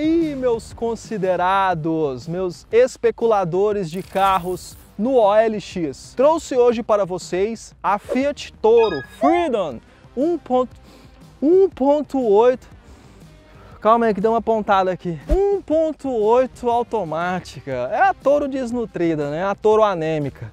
aí, meus considerados, meus especuladores de carros no OLX. Trouxe hoje para vocês a Fiat Toro Freedom 1.8. Calma aí que deu uma pontada aqui. 1.8 automática. É a Toro desnutrida, né? A Toro anêmica.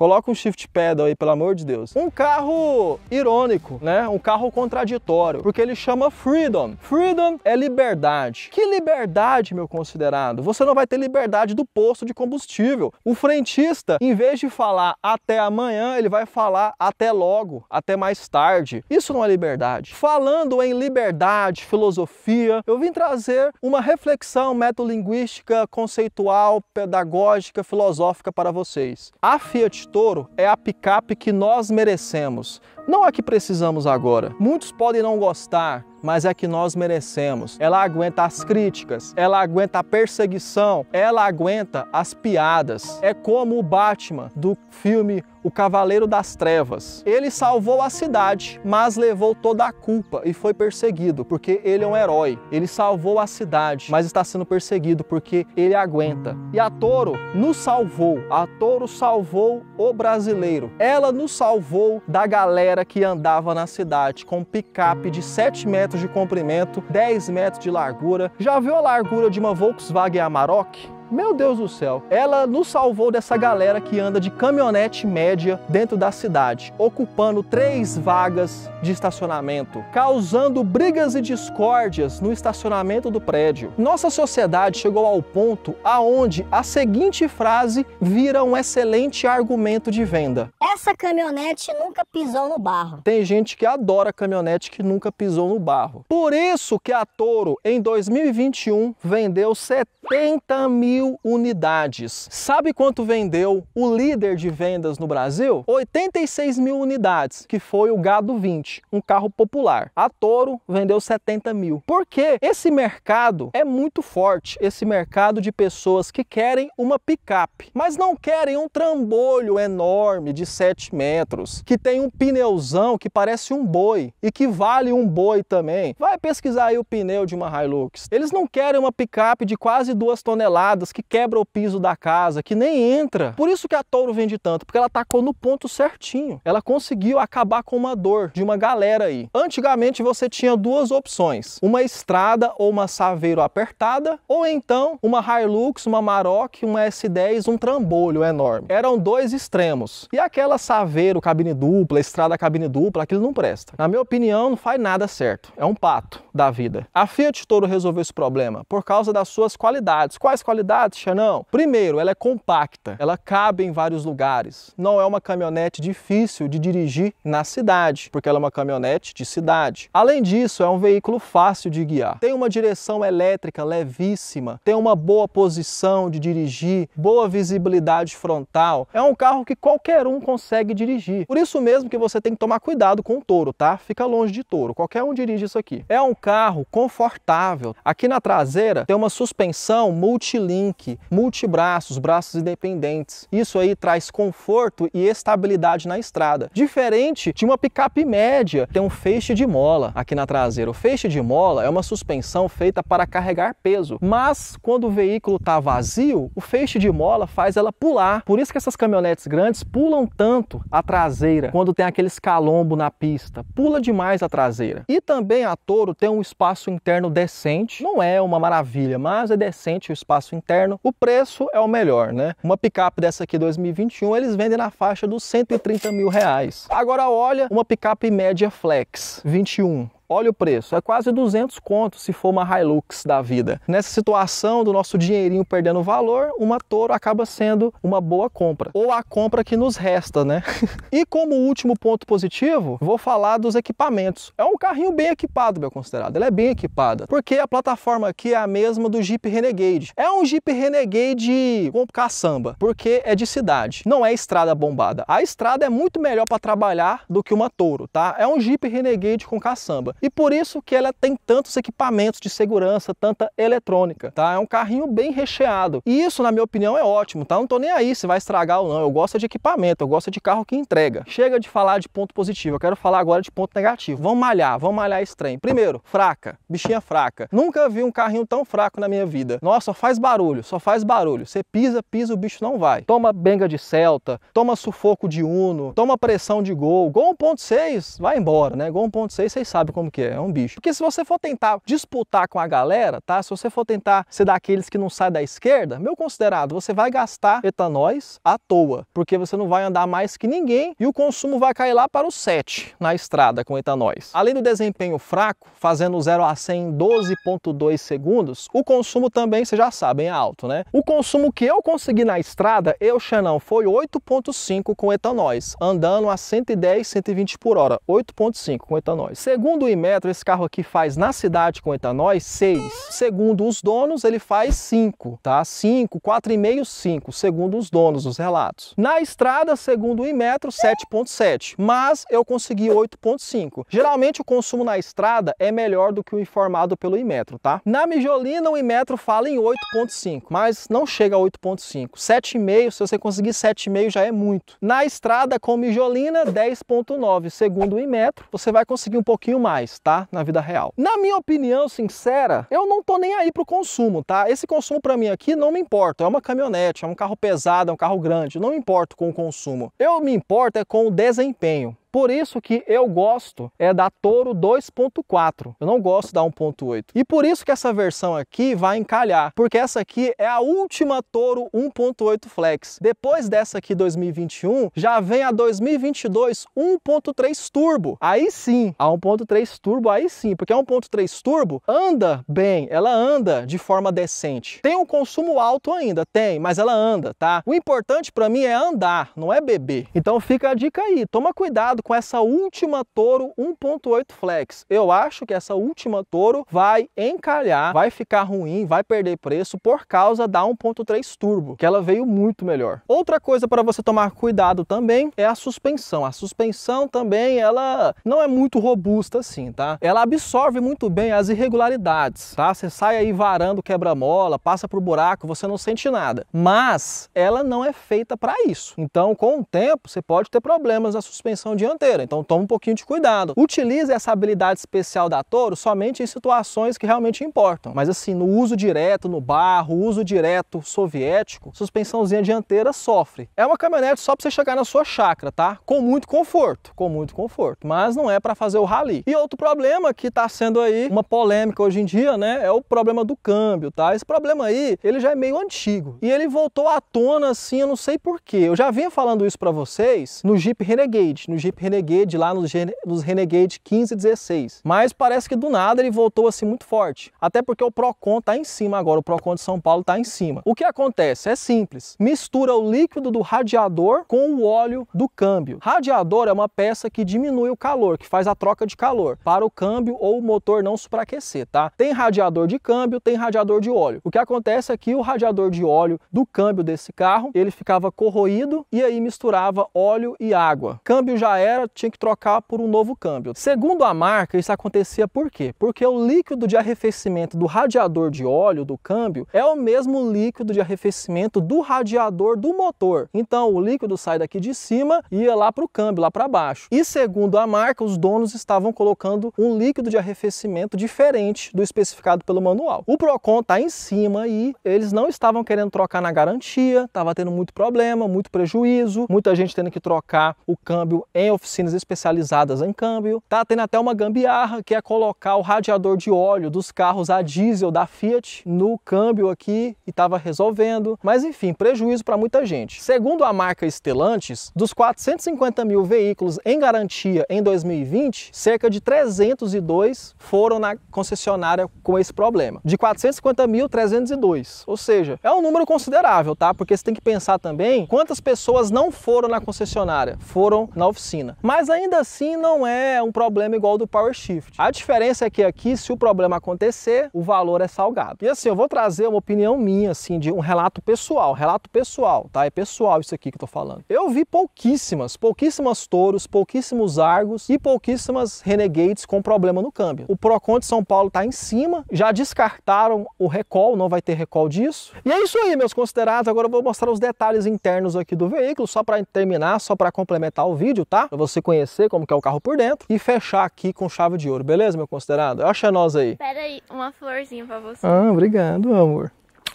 Coloca um shift pedal aí, pelo amor de Deus. Um carro irônico, né? Um carro contraditório, porque ele chama Freedom. Freedom é liberdade. Que liberdade, meu considerado? Você não vai ter liberdade do posto de combustível. O frentista, em vez de falar até amanhã, ele vai falar até logo, até mais tarde. Isso não é liberdade. Falando em liberdade, filosofia, eu vim trazer uma reflexão metolinguística, conceitual, pedagógica, filosófica para vocês. A Fiat touro é a picape que nós merecemos, não a que precisamos agora. Muitos podem não gostar, mas é que nós merecemos. Ela aguenta as críticas, ela aguenta a perseguição, ela aguenta as piadas. É como o Batman do filme o Cavaleiro das Trevas. Ele salvou a cidade, mas levou toda a culpa e foi perseguido, porque ele é um herói. Ele salvou a cidade, mas está sendo perseguido porque ele aguenta. E a Toro nos salvou. A Toro salvou o brasileiro. Ela nos salvou da galera que andava na cidade com um picape de 7 metros metros de comprimento, 10 metros de largura. Já viu a largura de uma Volkswagen Amarok? Meu Deus do céu, ela nos salvou dessa galera que anda de caminhonete média dentro da cidade, ocupando três vagas de estacionamento, causando brigas e discórdias no estacionamento do prédio. Nossa sociedade chegou ao ponto aonde a seguinte frase vira um excelente argumento de venda. Essa caminhonete nunca pisou no barro. Tem gente que adora caminhonete que nunca pisou no barro. Por isso que a Toro, em 2021, vendeu 70 mil mil unidades. Sabe quanto vendeu o líder de vendas no Brasil? 86 mil unidades, que foi o Gado 20, um carro popular. A Toro vendeu 70 mil. Porque esse mercado é muito forte, esse mercado de pessoas que querem uma picape, mas não querem um trambolho enorme de 7 metros, que tem um pneuzão que parece um boi e que vale um boi também. Vai pesquisar aí o pneu de uma Hilux. Eles não querem uma picape de quase duas toneladas que quebra o piso da casa, que nem entra. Por isso que a Touro vende tanto, porque ela tacou no ponto certinho. Ela conseguiu acabar com uma dor de uma galera aí. Antigamente você tinha duas opções, uma estrada ou uma Saveiro apertada, ou então uma Hilux, uma Maroc, uma S10, um trambolho enorme. Eram dois extremos. E aquela Saveiro cabine dupla, estrada cabine dupla, aquilo não presta. Na minha opinião, não faz nada certo. É um pato da vida. A Fiat Toro resolveu esse problema por causa das suas qualidades. Quais qualidades? complicado, Xanão? Primeiro, ela é compacta, ela cabe em vários lugares. Não é uma caminhonete difícil de dirigir na cidade, porque ela é uma caminhonete de cidade. Além disso, é um veículo fácil de guiar. Tem uma direção elétrica levíssima, tem uma boa posição de dirigir, boa visibilidade frontal. É um carro que qualquer um consegue dirigir. Por isso mesmo que você tem que tomar cuidado com o touro, tá? Fica longe de touro. Qualquer um dirige isso aqui. É um carro confortável. Aqui na traseira tem uma suspensão multilink link, multibraços, braços independentes. Isso aí traz conforto e estabilidade na estrada. Diferente de uma picape média, tem um feixe de mola aqui na traseira. O feixe de mola é uma suspensão feita para carregar peso, mas quando o veículo está vazio, o feixe de mola faz ela pular. Por isso que essas caminhonetes grandes pulam tanto a traseira quando tem aquele escalombo na pista. Pula demais a traseira. E também a Toro tem um espaço interno decente. Não é uma maravilha, mas é decente o espaço interno interno. O preço é o melhor, né? Uma picape dessa aqui 2021, eles vendem na faixa dos 130 mil reais. Agora olha uma picape média flex 21, Olha o preço, é quase 200 contos se for uma Hilux da vida. Nessa situação do nosso dinheirinho perdendo valor, uma Toro acaba sendo uma boa compra, ou a compra que nos resta, né? e como último ponto positivo, vou falar dos equipamentos. É um carrinho bem equipado, meu considerado. Ela é bem equipada, porque a plataforma aqui é a mesma do Jeep Renegade. É um Jeep Renegade com caçamba, porque é de cidade, não é estrada bombada. A estrada é muito melhor para trabalhar do que uma Toro, tá? É um Jeep Renegade com caçamba. E por isso que ela tem tantos equipamentos de segurança, tanta eletrônica, tá? É um carrinho bem recheado. E isso, na minha opinião, é ótimo, tá? não tô nem aí se vai estragar ou não. Eu gosto de equipamento, eu gosto de carro que entrega. Chega de falar de ponto positivo, eu quero falar agora de ponto negativo. Vamos malhar, vamos malhar esse trem. Primeiro, fraca, bichinha fraca. Nunca vi um carrinho tão fraco na minha vida. Nossa, só faz barulho, só faz barulho. Você pisa, pisa, o bicho não vai. Toma benga de Celta, toma sufoco de Uno, toma pressão de gol. Gol 1.6, vai embora, né? Gol 1.6, vocês sabem como que é, é um bicho. Porque se você for tentar disputar com a galera, tá? Se você for tentar ser daqueles que não sai da esquerda, meu considerado, você vai gastar etanóis à toa, porque você não vai andar mais que ninguém e o consumo vai cair lá para o 7 na estrada com etanóis. Além do desempenho fraco, fazendo 0 a 100 em 12.2 segundos, o consumo também, vocês já sabem, é alto, né? O consumo que eu consegui na estrada, eu, Xanão, foi 8.5 com etanóis, andando a 110, 120 por hora, 8.5 com etanóis. Segundo o metro esse carro aqui faz na cidade com etanol? 6. Segundo os donos, ele faz 5, tá? 5, 4,5, 5, segundo os donos, os relatos. Na estrada, segundo o Inmetro, 7,7, mas eu consegui 8,5. Geralmente o consumo na estrada é melhor do que o informado pelo Inmetro, tá? Na Mijolina, o Inmetro fala em 8,5, mas não chega a 8,5. 7,5, se você conseguir 7,5 já é muito. Na estrada com Mijolina, 10,9, segundo o Inmetro, você vai conseguir um pouquinho mais mais, tá? Na vida real. Na minha opinião sincera, eu não tô nem aí pro consumo, tá? Esse consumo para mim aqui não me importa. É uma caminhonete, é um carro pesado, é um carro grande, não me importo com o consumo. Eu me importo é com o desempenho. Por isso que eu gosto é da Toro 2.4. Eu não gosto da 1.8. E por isso que essa versão aqui vai encalhar, porque essa aqui é a última Toro 1.8 Flex. Depois dessa aqui 2021, já vem a 2022 1.3 Turbo. Aí sim, a 1.3 Turbo aí sim, porque a 1.3 Turbo anda bem, ela anda de forma decente. Tem um consumo alto ainda, tem, mas ela anda, tá? O importante para mim é andar, não é beber. Então fica a dica aí, toma cuidado com essa última Toro 1.8 Flex. Eu acho que essa última Toro vai encalhar, vai ficar ruim, vai perder preço por causa da 1.3 Turbo, que ela veio muito melhor. Outra coisa para você tomar cuidado também é a suspensão. A suspensão também, ela não é muito robusta assim, tá? Ela absorve muito bem as irregularidades, tá? Você sai aí varando quebra-mola, passa pro buraco, você não sente nada. Mas ela não é feita para isso. Então, com o tempo, você pode ter problemas na suspensão dianteira, então toma um pouquinho de cuidado. Utilize essa habilidade especial da Toro somente em situações que realmente importam, mas assim, no uso direto no barro, uso direto soviético, suspensãozinha dianteira sofre. É uma caminhonete só para você chegar na sua chácara, tá? Com muito conforto, com muito conforto, mas não é para fazer o rally. E outro problema que está sendo aí uma polêmica hoje em dia, né, é o problema do câmbio, tá? Esse problema aí, ele já é meio antigo e ele voltou à tona assim, eu não sei porquê. Eu já vinha falando isso para vocês no Jeep Renegade, no Jeep Renegade lá nos, nos Renegade 15 e 16. Mas parece que do nada ele voltou assim muito forte. Até porque o Procon tá em cima agora, o Procon de São Paulo tá em cima. O que acontece? É simples. Mistura o líquido do radiador com o óleo do câmbio. Radiador é uma peça que diminui o calor, que faz a troca de calor para o câmbio ou o motor não superaquecer, tá? Tem radiador de câmbio, tem radiador de óleo. O que acontece é que o radiador de óleo do câmbio desse carro, ele ficava corroído e aí misturava óleo e água. Câmbio já era era, tinha que trocar por um novo câmbio. Segundo a marca, isso acontecia por quê? Porque o líquido de arrefecimento do radiador de óleo do câmbio é o mesmo líquido de arrefecimento do radiador do motor. Então o líquido sai daqui de cima e ia lá para o câmbio, lá para baixo. E segundo a marca, os donos estavam colocando um líquido de arrefecimento diferente do especificado pelo manual. O Procon está em cima e eles não estavam querendo trocar na garantia, estava tendo muito problema, muito prejuízo, muita gente tendo que trocar o câmbio em oficinas especializadas em câmbio. Tá tendo até uma gambiarra que é colocar o radiador de óleo dos carros a diesel da Fiat no câmbio aqui e tava resolvendo. Mas enfim, prejuízo para muita gente. Segundo a marca Stellantis, dos 450 mil veículos em garantia em 2020, cerca de 302 foram na concessionária com esse problema. De 450 mil, 302. Ou seja, é um número considerável, tá? Porque você tem que pensar também quantas pessoas não foram na concessionária, foram na oficina. Mas ainda assim não é um problema igual ao do Power Shift. A diferença é que aqui, se o problema acontecer, o valor é salgado. E assim, eu vou trazer uma opinião minha, assim, de um relato pessoal. Relato pessoal, tá? É pessoal isso aqui que eu tô falando. Eu vi pouquíssimas, pouquíssimas touros, pouquíssimos argos e pouquíssimas renegades com problema no câmbio. O Procon de São Paulo tá em cima, já descartaram o recall, não vai ter recall disso. E é isso aí, meus considerados. Agora eu vou mostrar os detalhes internos aqui do veículo, só para terminar, só para complementar o vídeo, tá? para você conhecer como que é o carro por dentro e fechar aqui com chave de ouro, beleza, meu considerado? Olha a Xenosa aí. Pera aí, uma florzinha para você. Ah, obrigado, amor.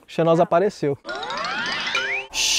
Xenosa apareceu.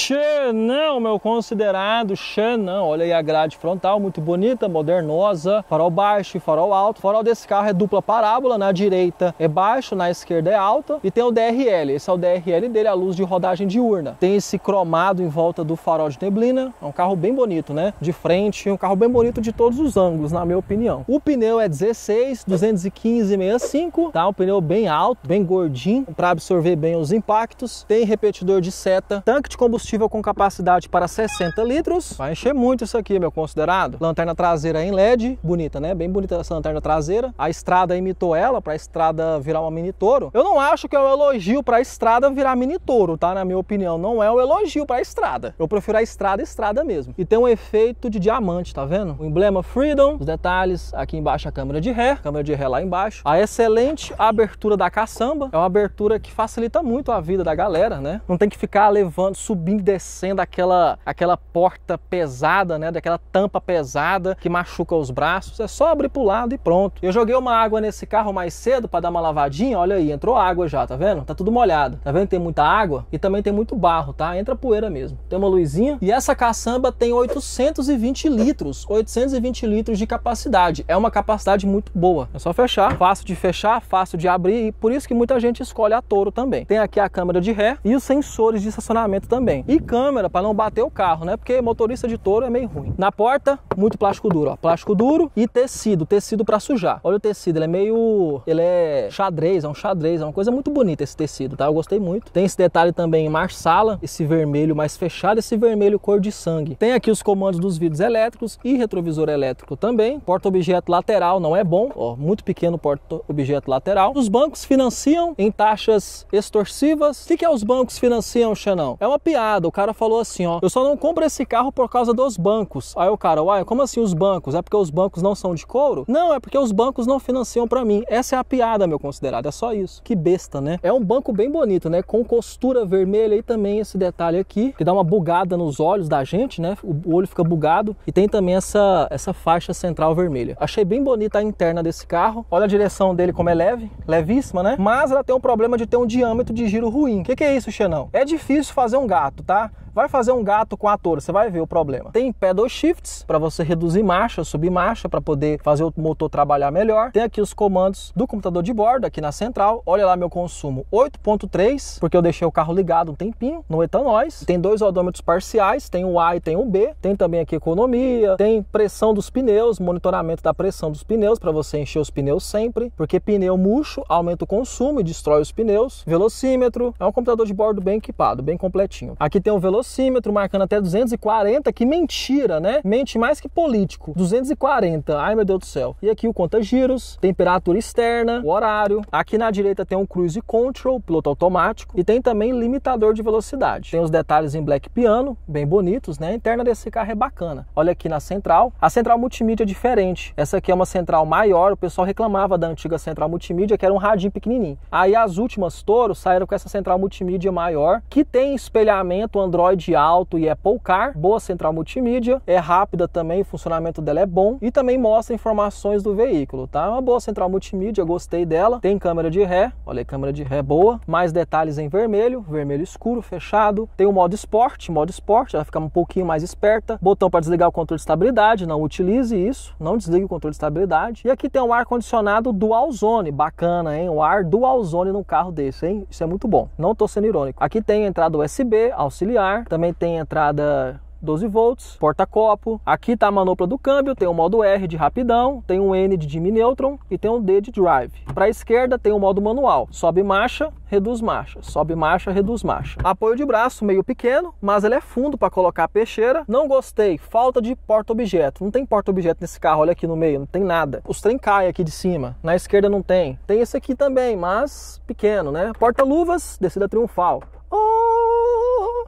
Xanão, meu considerado Xanão. Olha aí a grade frontal, muito bonita, modernosa. Farol baixo e farol alto. O farol desse carro é dupla parábola. Na direita é baixo, na esquerda é alta. E tem o DRL. Esse é o DRL dele, a luz de rodagem diurna. Tem esse cromado em volta do farol de neblina. É um carro bem bonito, né? De frente, um carro bem bonito de todos os ângulos, na minha opinião. O pneu é 16, 215, 65. Tá? Um pneu bem alto, bem gordinho, para absorver bem os impactos. Tem repetidor de seta, tanque de combustível com capacidade para 60 litros. Vai encher muito isso aqui, meu considerado. Lanterna traseira em LED, bonita, né? Bem bonita essa lanterna traseira. A estrada imitou ela para a estrada virar uma mini touro Eu não acho que é um elogio para a estrada virar mini touro tá? Na minha opinião, não é um elogio para a estrada. Eu prefiro a estrada, estrada mesmo. E tem um efeito de diamante, tá vendo? O emblema Freedom, os detalhes aqui embaixo a câmera de ré, câmera de ré lá embaixo. A excelente abertura da caçamba, é uma abertura que facilita muito a vida da galera, né? Não tem que ficar levando, subindo descendo aquela, aquela porta pesada, né? Daquela tampa pesada que machuca os braços. É só abrir pro lado e pronto. Eu joguei uma água nesse carro mais cedo para dar uma lavadinha. Olha aí, entrou água já, tá vendo? Tá tudo molhado. Tá vendo? Tem muita água e também tem muito barro, tá? Entra poeira mesmo. Tem uma luzinha. E essa caçamba tem 820 litros. 820 litros de capacidade. É uma capacidade muito boa. É só fechar. Fácil de fechar, fácil de abrir. E por isso que muita gente escolhe a Toro também. Tem aqui a câmera de ré e os sensores de estacionamento também. E câmera para não bater o carro, né? Porque motorista de touro é meio ruim. Na porta, muito plástico duro, ó. Plástico duro e tecido, tecido para sujar. Olha o tecido, ele é meio, ele é xadrez, é um xadrez, é uma coisa muito bonita esse tecido, tá? Eu gostei muito. Tem esse detalhe também em marsala, esse vermelho mais fechado, esse vermelho cor de sangue. Tem aqui os comandos dos vidros elétricos e retrovisor elétrico também. Porta-objeto lateral não é bom, ó, muito pequeno porta-objeto lateral. Os bancos financiam em taxas extorsivas. O que, que é os bancos financiam, Xanão? É uma piada nada. O cara falou assim, ó, eu só não compro esse carro por causa dos bancos. Aí o cara, uai, como assim os bancos? É porque os bancos não são de couro? Não, é porque os bancos não financiam para mim. Essa é a piada, meu considerado, é só isso. Que besta, né? É um banco bem bonito, né? Com costura vermelha e também esse detalhe aqui, que dá uma bugada nos olhos da gente, né? O olho fica bugado e tem também essa, essa faixa central vermelha. Achei bem bonita a interna desse carro. Olha a direção dele como é leve, levíssima, né? Mas ela tem um problema de ter um diâmetro de giro ruim. O que, que, é isso, Xenão? É difícil fazer um gato, tá? tá? Vai fazer um gato com a torre, você vai ver o problema. Tem pedal shifts para você reduzir marcha, subir marcha para poder fazer o motor trabalhar melhor. Tem aqui os comandos do computador de bordo aqui na central. Olha lá meu consumo 8.3, porque eu deixei o carro ligado um tempinho no etanóis. Tem dois odômetros parciais, tem o A e tem o B. Tem também aqui economia, tem pressão dos pneus, monitoramento da pressão dos pneus para você encher os pneus sempre, porque pneu murcho aumenta o consumo e destrói os pneus. Velocímetro, é um computador de bordo bem equipado, bem completinho. Aqui tem o velocímetro velocímetro marcando até 240, que mentira, né? Mente mais que político. 240, ai meu Deus do céu. E aqui o conta giros, temperatura externa, o horário. Aqui na direita tem um cruise control, piloto automático, e tem também limitador de velocidade. Tem os detalhes em black piano, bem bonitos, né? A interna desse carro é bacana. Olha aqui na central, a central multimídia é diferente. Essa aqui é uma central maior, o pessoal reclamava da antiga central multimídia, que era um radinho pequenininho. Aí as últimas Toro saíram com essa central multimídia maior, que tem espelhamento Android Android alto e Apple Car, boa central multimídia, é rápida também, o funcionamento dela é bom e também mostra informações do veículo, tá? É uma boa central multimídia, gostei dela. Tem câmera de ré, olha aí, câmera de ré boa, mais detalhes em vermelho, vermelho escuro, fechado. Tem o modo esporte, modo esporte, ela fica um pouquinho mais esperta. Botão para desligar o controle de estabilidade, não utilize isso, não desligue o controle de estabilidade. E aqui tem um ar condicionado dual zone, bacana, hein? O ar dual zone num carro desse, hein? Isso é muito bom. Não tô sendo irônico. Aqui tem entrada USB, auxiliar também tem entrada 12 volts, porta-copo. Aqui está a manopla do câmbio, tem o modo R de rapidão, tem um N de Jimmy Neutron e tem um D de drive. Para a esquerda tem o modo manual, sobe marcha, reduz marcha, sobe marcha, reduz marcha. Apoio de braço meio pequeno, mas ele é fundo para colocar a peixeira. Não gostei, falta de porta-objeto. Não tem porta-objeto nesse carro, olha aqui no meio, não tem nada. Os trem cai aqui de cima, na esquerda não tem. Tem esse aqui também, mas pequeno, né? Porta-luvas, descida triunfal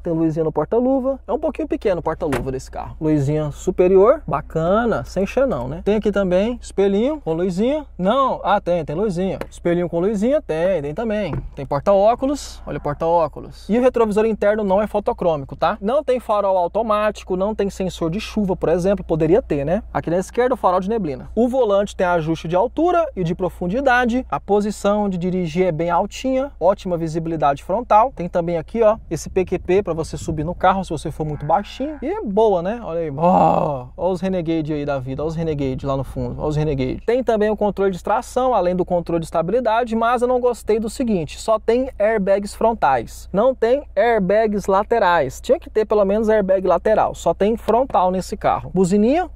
tem luzinha no porta-luva. É um pouquinho pequeno o porta-luva desse carro. Luzinha superior, bacana, sem xenão, né? Tem aqui também espelhinho com luzinha. Não, ah, tem, tem luzinha. Espelhinho com luzinha, tem, tem também. Tem porta-óculos, olha o porta-óculos. E o retrovisor interno não é fotocrômico, tá? Não tem farol automático, não tem sensor de chuva, por exemplo, poderia ter, né? Aqui na esquerda o farol de neblina. O volante tem ajuste de altura e de profundidade, a posição de dirigir é bem altinha, ótima visibilidade frontal. Tem também aqui, ó, esse PQP para você subir no carro se você for muito baixinho. E é boa, né? Olha aí. olha os Renegade aí da vida. Olha os Renegade lá no fundo. Olha os Renegade. Tem também o controle de tração, além do controle de estabilidade, mas eu não gostei do seguinte. Só tem airbags frontais. Não tem airbags laterais. Tinha que ter pelo menos airbag lateral. Só tem frontal nesse carro. Buzininha,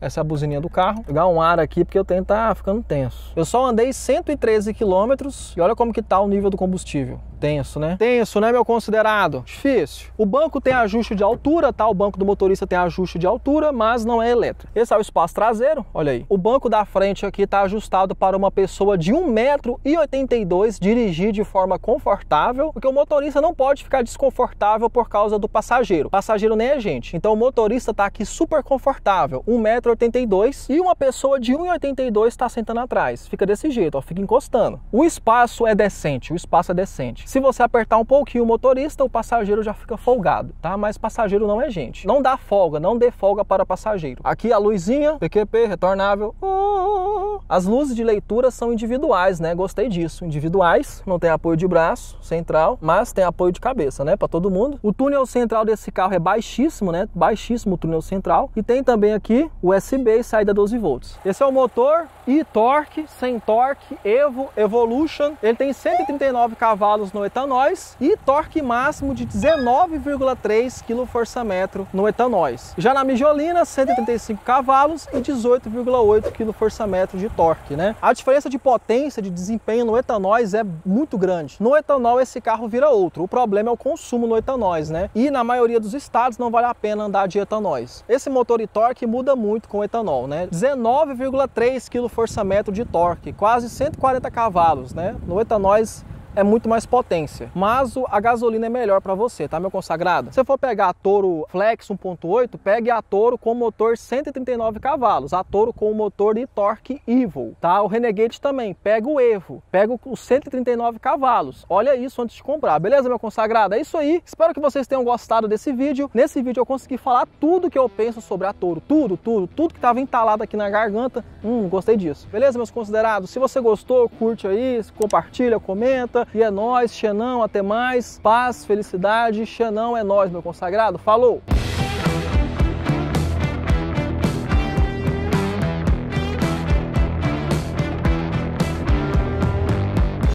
essa é a buzininha do carro. Pegar um ar aqui porque eu tenho tá ficando tenso. Eu só andei 113 quilômetros e olha como que tá o nível do combustível. Tenso, né? Tenso, né, meu considerado? Difícil. O banco tem ajuste de altura, tá? O banco do motorista tem ajuste de altura, mas não é elétrico. Esse é o espaço traseiro, olha aí. O banco da frente aqui tá ajustado para uma pessoa de 1,82m dirigir de forma confortável, porque o motorista não pode ficar desconfortável por causa do passageiro. O passageiro nem é gente. Então o motorista tá aqui super confortável, 1,82m, e uma pessoa de 1,82m está sentando atrás. Fica desse jeito, ó, fica encostando. O espaço é decente, o espaço é decente. Se você apertar um pouquinho o motorista, o passageiro já fica folgado, tá? Mas passageiro não é gente. Não dá folga, não dê folga para passageiro. Aqui a luzinha, PQP, retornável. Uh, uh, uh, As luzes de leitura são individuais, né? Gostei disso. Individuais, não tem apoio de braço central, mas tem apoio de cabeça, né? Para todo mundo. O túnel central desse carro é baixíssimo, né? Baixíssimo o túnel central. E tem também aqui USB e saída 12 volts. Esse é o motor e torque, sem torque, Evo Evolution. Ele tem 139 cavalos no no etanóis e torque máximo de 19,3 kgfm no etanóis. Já na Mijolina, 135 cavalos e 18,8 kgfm de torque, né? A diferença de potência de desempenho no etanóis é muito grande. No etanol esse carro vira outro. O problema é o consumo no etanóis, né? E na maioria dos estados não vale a pena andar de etanóis. Esse motor e torque muda muito com o etanol, né? 19,3 kgfm de torque, quase 140 cavalos, né? No etanóis é muito mais potência. Mas a gasolina é melhor para você, tá, meu consagrado? Se você for pegar a Toro Flex 1.8, pegue a Toro com motor 139 cavalos, a Toro com o motor de torque Evo, tá? O Renegade também, pega o Evo, pega os 139 cavalos. Olha isso antes de comprar, beleza, meu consagrado? É isso aí. Espero que vocês tenham gostado desse vídeo. Nesse vídeo eu consegui falar tudo que eu penso sobre a Toro, tudo, tudo, tudo que tava entalado aqui na garganta. Hum, gostei disso. Beleza, meus considerados? Se você gostou, curte aí, compartilha, comenta, e é nós, Xenão, até mais. Paz, felicidade. Xenão é nós, meu consagrado. Falou!